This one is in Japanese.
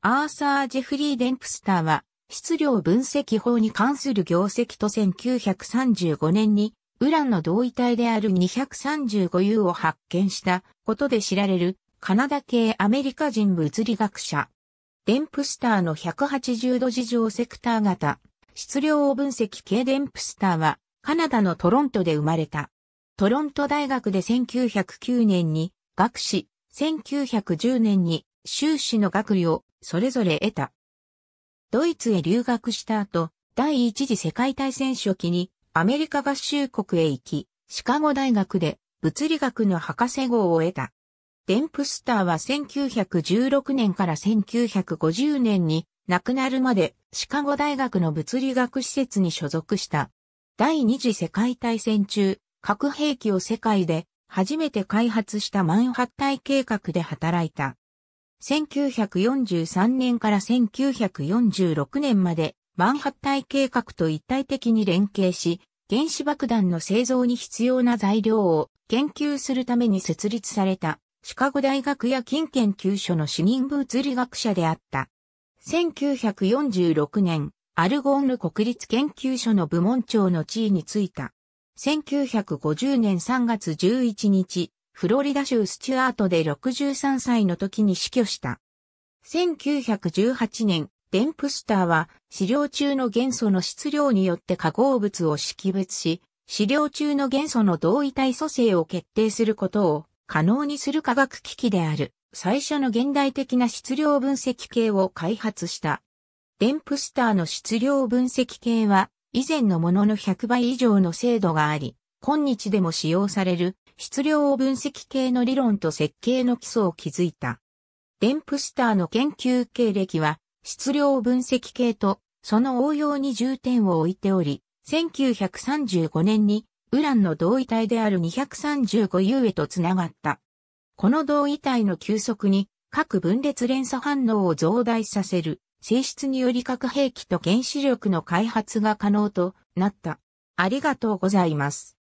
アーサー・ジェフリー・デンプスターは、質量分析法に関する業績と1935年に、ウランの同位体である 235U を発見したことで知られる、カナダ系アメリカ人物理学者。デンプスターの180度事情セクター型、質量分析系デンプスターは、カナダのトロントで生まれた。トロント大学で1909年に学士、1910年に修士の学位を、それぞれ得た。ドイツへ留学した後、第一次世界大戦初期にアメリカ合衆国へ行き、シカゴ大学で物理学の博士号を得た。デンプスターは1916年から1950年に亡くなるまでシカゴ大学の物理学施設に所属した。第二次世界大戦中、核兵器を世界で初めて開発したマンハッタイ計画で働いた。1943年から1946年までマンハッタイ計画と一体的に連携し、原子爆弾の製造に必要な材料を研究するために設立されたシカゴ大学や近研究所の主任物理学者であった。1946年、アルゴーンル国立研究所の部門長の地位に就いた。1950年3月11日、フロリダ州スチュアートで63歳の時に死去した。1918年、デンプスターは、飼料中の元素の質量によって化合物を識別し、飼料中の元素の同位体組成を決定することを可能にする科学機器である、最初の現代的な質量分析系を開発した。デンプスターの質量分析系は、以前のものの100倍以上の精度があり、今日でも使用される質量分析系の理論と設計の基礎を築いた。デンプスターの研究経歴は質量分析系とその応用に重点を置いており、1935年にウランの同位体である 235U へとつながった。この同位体の急速に各分裂連鎖反応を増大させる性質により核兵器と原子力の開発が可能となった。ありがとうございます。